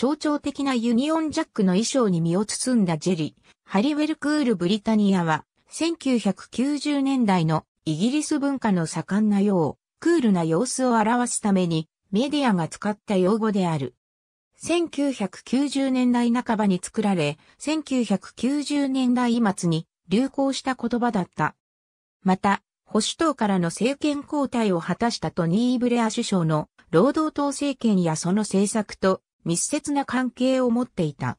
象徴的なユニオンジャックの衣装に身を包んだジェリー、ハリウェルクール・ブリタニアは、1990年代のイギリス文化の盛んなよう、クールな様子を表すために、メディアが使った用語である。1990年代半ばに作られ、1990年代末に流行した言葉だった。また、保守党からの政権交代を果たしたトニー・ブレア首相の労働党政権やその政策と密接な関係を持っていた。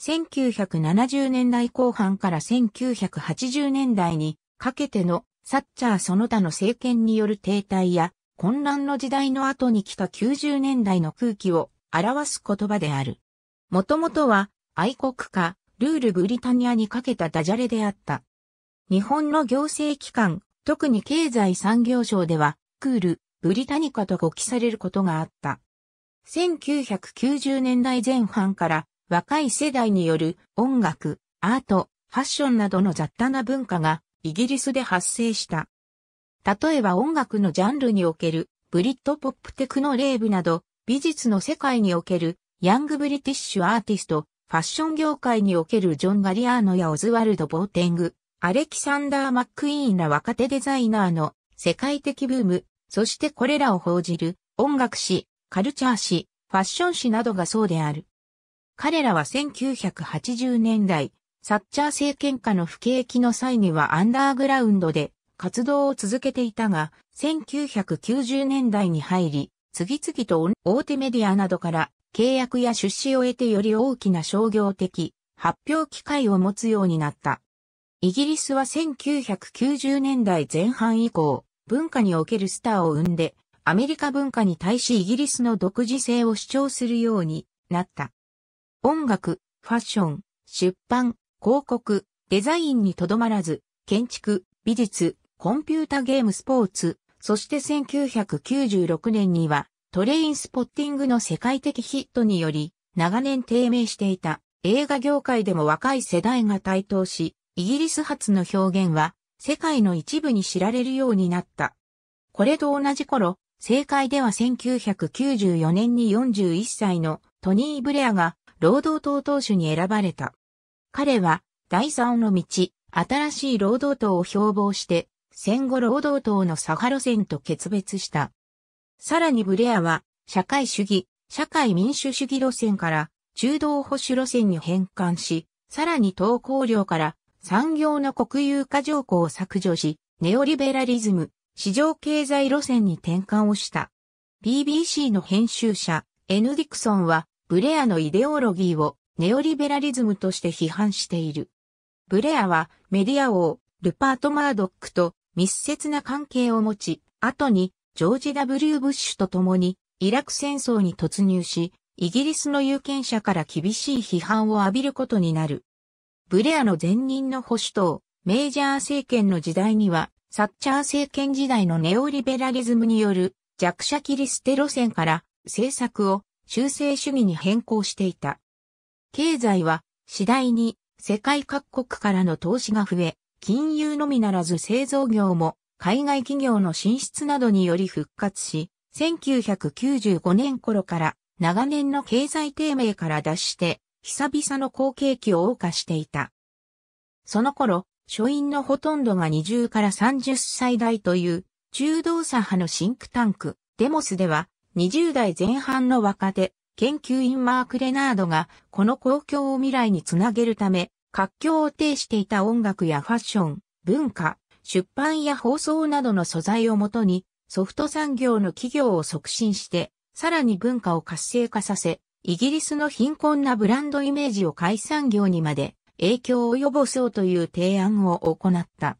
1970年代後半から1980年代にかけてのサッチャーその他の政権による停滞や混乱の時代の後に来た90年代の空気を表す言葉である。もともとは愛国家、ルールブリタニアにかけたダジャレであった。日本の行政機関、特に経済産業省では、クール、ブリタニカと語記されることがあった。1990年代前半から若い世代による音楽、アート、ファッションなどの雑多な文化がイギリスで発生した。例えば音楽のジャンルにおけるブリッドポップテクノレーブなど美術の世界におけるヤングブリティッシュアーティスト、ファッション業界におけるジョン・ガリアーノやオズワルド・ボーテング、アレキサンダー・マックイーンら若手デザイナーの世界的ブーム、そしてこれらを報じる音楽誌カルチャー誌、ファッション誌などがそうである。彼らは1980年代、サッチャー政権下の不景気の際にはアンダーグラウンドで活動を続けていたが、1990年代に入り、次々と大手メディアなどから契約や出資を得てより大きな商業的発表機会を持つようになった。イギリスは1990年代前半以降、文化におけるスターを生んでアメリカ文化に対しイギリスの独自性を主張するようになった。音楽、ファッション、出版、広告、デザインにとどまらず、建築、美術、コンピュータゲームスポーツ、そして1996年にはトレインスポッティングの世界的ヒットにより長年低迷していた映画業界でも若い世代が台頭し、イギリス発の表現は世界の一部に知られるようになった。これと同じ頃、正解では1994年に41歳のトニー・ブレアが労働党党首に選ばれた。彼は第三の道、新しい労働党を標榜して戦後労働党の左派路線と決別した。さらにブレアは社会主義、社会民主主義路線から中道保守路線に変換し、さらに投稿料から産業の国有化条項を削除し、ネオリベラリズム、市場経済路線に転換をした。BBC の編集者、エヌ・ディクソンは、ブレアのイデオロギーをネオリベラリズムとして批判している。ブレアはメディア王、ルパート・マードックと密接な関係を持ち、後にジョージ・ W・ ブッシュと共にイラク戦争に突入し、イギリスの有権者から厳しい批判を浴びることになる。ブレアの前任の保守党、メイジャー政権の時代には、サッチャー政権時代のネオリベラリズムによる弱者切り捨て路線から政策を修正主義に変更していた。経済は次第に世界各国からの投資が増え、金融のみならず製造業も海外企業の進出などにより復活し、1995年頃から長年の経済低迷から脱して、久々の好景気を謳歌していた。その頃、書院のほとんどが20から30歳代という中道左派のシンクタンク、デモスでは20代前半の若手、研究員マーク・レナードがこの公共を未来につなげるため、活況を呈していた音楽やファッション、文化、出版や放送などの素材をもとにソフト産業の企業を促進して、さらに文化を活性化させ、イギリスの貧困なブランドイメージを解産業にまで影響を及ぼそうという提案を行った。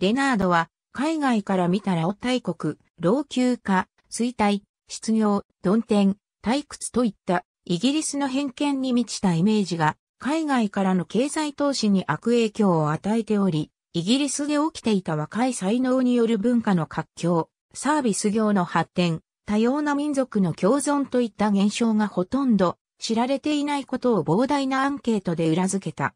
レナードは海外から見たラオ大国、老朽化、衰退、失業、鈍天、退屈といったイギリスの偏見に満ちたイメージが海外からの経済投資に悪影響を与えており、イギリスで起きていた若い才能による文化の活況、サービス業の発展、多様な民族の共存といった現象がほとんど知られていないことを膨大なアンケートで裏付けた。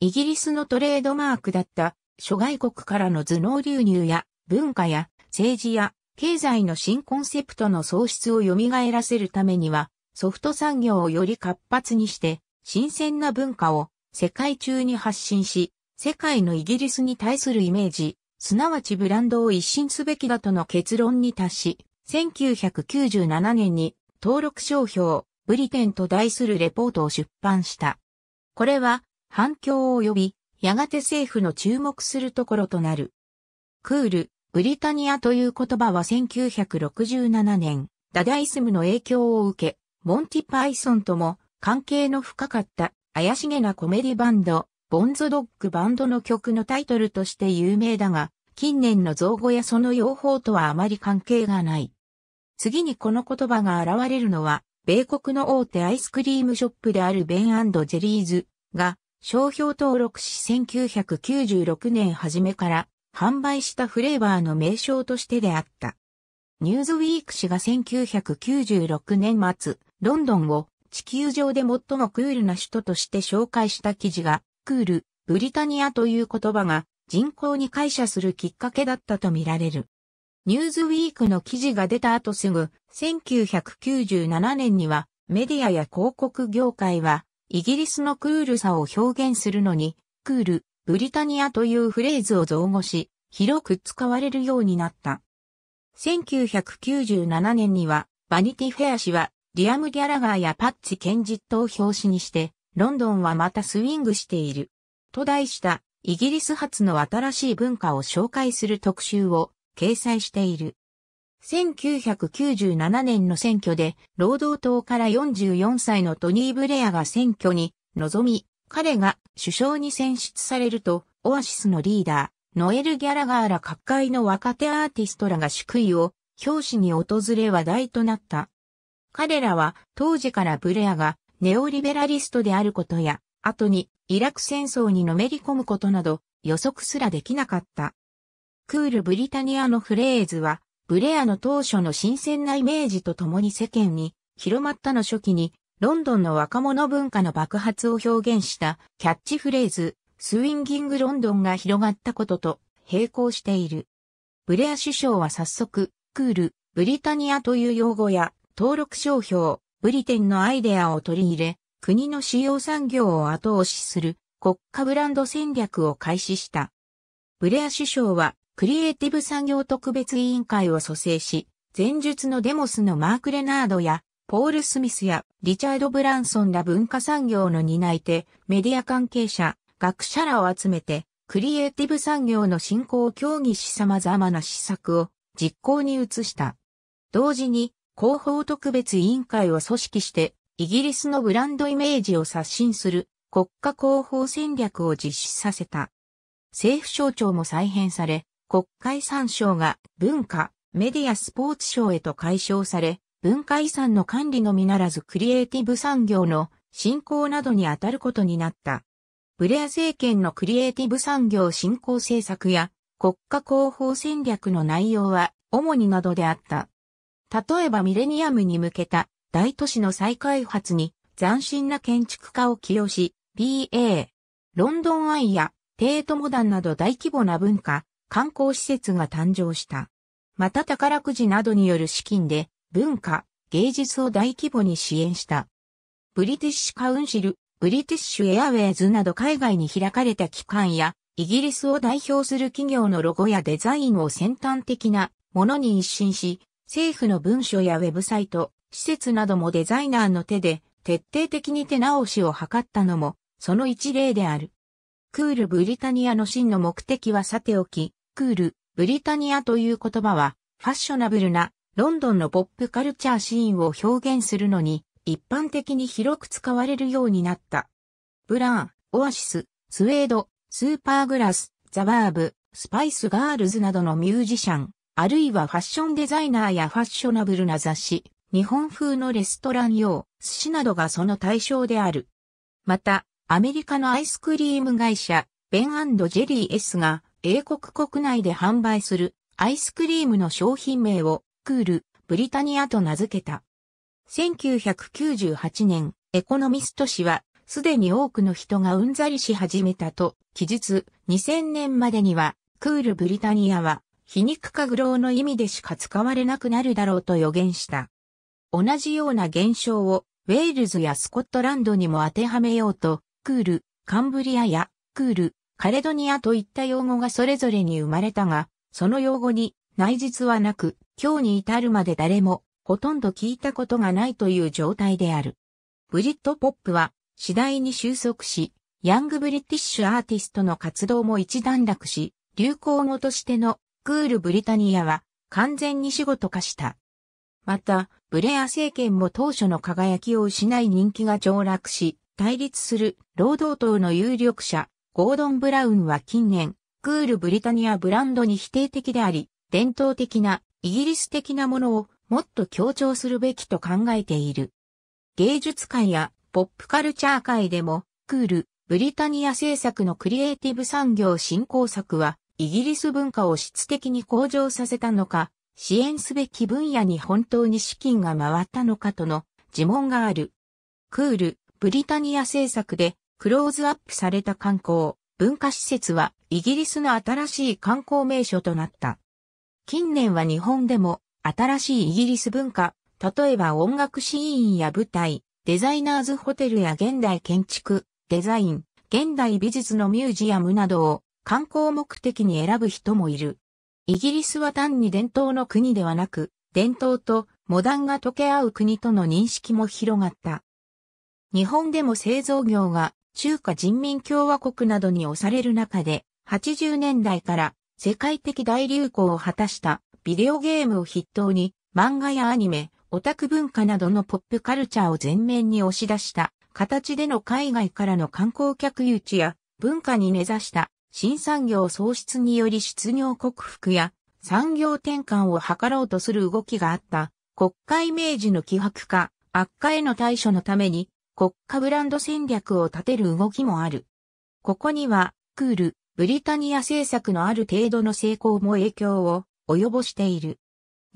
イギリスのトレードマークだった諸外国からの頭脳流入や文化や政治や経済の新コンセプトの創出を蘇らせるためにはソフト産業をより活発にして新鮮な文化を世界中に発信し世界のイギリスに対するイメージ、すなわちブランドを一新すべきだとの結論に達し1997年に登録商標ブリテンと題するレポートを出版した。これは反響を呼び、やがて政府の注目するところとなる。クール、ブリタニアという言葉は1967年、ダダイスムの影響を受け、モンティ・パイソンとも関係の深かった怪しげなコメディバンド、ボンゾドッグバンドの曲のタイトルとして有名だが、近年の造語やその用法とはあまり関係がない。次にこの言葉が現れるのは、米国の大手アイスクリームショップであるベンジェリーズが商標登録し1996年初めから販売したフレーバーの名称としてであった。ニューズウィーク氏が1996年末、ロンドンを地球上で最もクールな首都として紹介した記事が、クール、ブリタニアという言葉が人口に解釈するきっかけだったとみられる。ニューズウィークの記事が出た後すぐ、1997年にはメディアや広告業界は、イギリスのクールさを表現するのに、クール、ブリタニアというフレーズを造語し、広く使われるようになった。1997年には、バニティフェア氏は、リアム・ギャラガーやパッチ・ケンジットを表紙にして、ロンドンはまたスイングしている。と題した、イギリス発の新しい文化を紹介する特集を掲載している。1997年の選挙で、労働党から44歳のトニー・ブレアが選挙に臨み、彼が首相に選出されると、オアシスのリーダー、ノエル・ギャラガーら各界の若手アーティストらが祝意を表紙に訪れ話題となった。彼らは当時からブレアがネオリベラリストであることや、後にイラク戦争にのめり込むことなど予測すらできなかった。クールブリタニアのフレーズは、ブレアの当初の新鮮なイメージとともに世間に広まったの初期に、ロンドンの若者文化の爆発を表現したキャッチフレーズ、スウィンギングロンドンが広がったことと並行している。ブレア首相は早速、クール、ブリタニアという用語や登録商標、ブリテンのアイデアを取り入れ、国の主要産業を後押しする国家ブランド戦略を開始した。ブレア首相はクリエイティブ産業特別委員会を組成し、前述のデモスのマーク・レナードや、ポール・スミスやリチャード・ブランソンら文化産業の担い手、メディア関係者、学者らを集めて、クリエイティブ産業の振興を協議し様々な施策を実行に移した。同時に、広報特別委員会を組織して、イギリスのブランドイメージを刷新する国家広報戦略を実施させた。政府省庁も再編され、国会参照が文化、メディアスポーツ省へと解消され、文化遺産の管理のみならずクリエイティブ産業の振興などに当たることになった。ブレア政権のクリエイティブ産業振興政策や国家広報戦略の内容は主になどであった。例えばミレニアムに向けた大都市の再開発に斬新な建築家を起用し、BA、ロンドンアイやテートモダンなど大規模な文化、観光施設が誕生した。また宝くじなどによる資金で文化、芸術を大規模に支援した。ブリティッシュカウンシル、ブリティッシュエアウェイズなど海外に開かれた機関や、イギリスを代表する企業のロゴやデザインを先端的なものに一新し、政府の文書やウェブサイト、施設などもデザイナーの手で徹底的に手直しを図ったのも、その一例である。クールブリタニアの真の目的はさておき、クール、ブリタニアという言葉は、ファッショナブルなロンドンのポップカルチャーシーンを表現するのに、一般的に広く使われるようになった。ブラーン、オアシス、スウェード、スーパーグラス、ザバーブ、スパイスガールズなどのミュージシャン、あるいはファッションデザイナーやファッショナブルな雑誌、日本風のレストラン用、寿司などがその対象である。また、アメリカのアイスクリーム会社、ベンジェリー S が、英国国内で販売するアイスクリームの商品名をクール、ブリタニアと名付けた。1998年、エコノミスト氏は、すでに多くの人がうんざりし始めたと、記述、2000年までには、クールブリタニアは、皮肉か愚弄の意味でしか使われなくなるだろうと予言した。同じような現象を、ウェールズやスコットランドにも当てはめようと、クール、カンブリアや、クール、カレドニアといった用語がそれぞれに生まれたが、その用語に内実はなく、今日に至るまで誰もほとんど聞いたことがないという状態である。ブリットポップは次第に収束し、ヤングブリティッシュアーティストの活動も一段落し、流行語としてのクールブリタニアは完全に仕事化した。また、ブレア政権も当初の輝きを失い人気が上落し、対立する労働党の有力者、ゴードン・ブラウンは近年、クールブリタニアブランドに否定的であり、伝統的なイギリス的なものをもっと強調するべきと考えている。芸術界やポップカルチャー界でも、クール、ブリタニア制作のクリエイティブ産業振興策は、イギリス文化を質的に向上させたのか、支援すべき分野に本当に資金が回ったのかとの自問がある。クール、ブリタニア政策でクローズアップされた観光、文化施設はイギリスの新しい観光名所となった。近年は日本でも新しいイギリス文化、例えば音楽シーンや舞台、デザイナーズホテルや現代建築、デザイン、現代美術のミュージアムなどを観光目的に選ぶ人もいる。イギリスは単に伝統の国ではなく、伝統とモダンが溶け合う国との認識も広がった。日本でも製造業が中華人民共和国などに押される中で、80年代から世界的大流行を果たしたビデオゲームを筆頭に漫画やアニメ、オタク文化などのポップカルチャーを全面に押し出した形での海外からの観光客誘致や文化に根ざした新産業創出により失業克服や産業転換を図ろうとする動きがあった国会明治の希薄化、悪化への対処のために国家ブランド戦略を立てる動きもある。ここには、クール、ブリタニア政策のある程度の成功も影響を及ぼしている。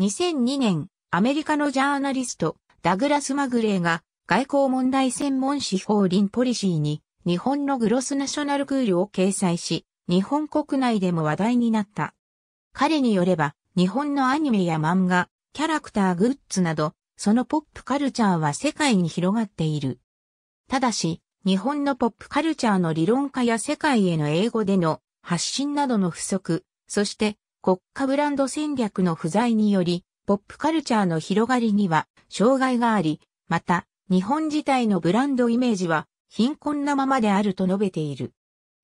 2002年、アメリカのジャーナリスト、ダグラス・マグレーが、外交問題専門誌法輪ポリシーに、日本のグロスナショナルクールを掲載し、日本国内でも話題になった。彼によれば、日本のアニメや漫画、キャラクターグッズなど、そのポップカルチャーは世界に広がっている。ただし、日本のポップカルチャーの理論化や世界への英語での発信などの不足、そして国家ブランド戦略の不在により、ポップカルチャーの広がりには障害があり、また、日本自体のブランドイメージは貧困なままであると述べている。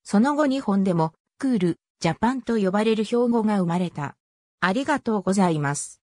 その後日本でも、クール、ジャパンと呼ばれる標語が生まれた。ありがとうございます。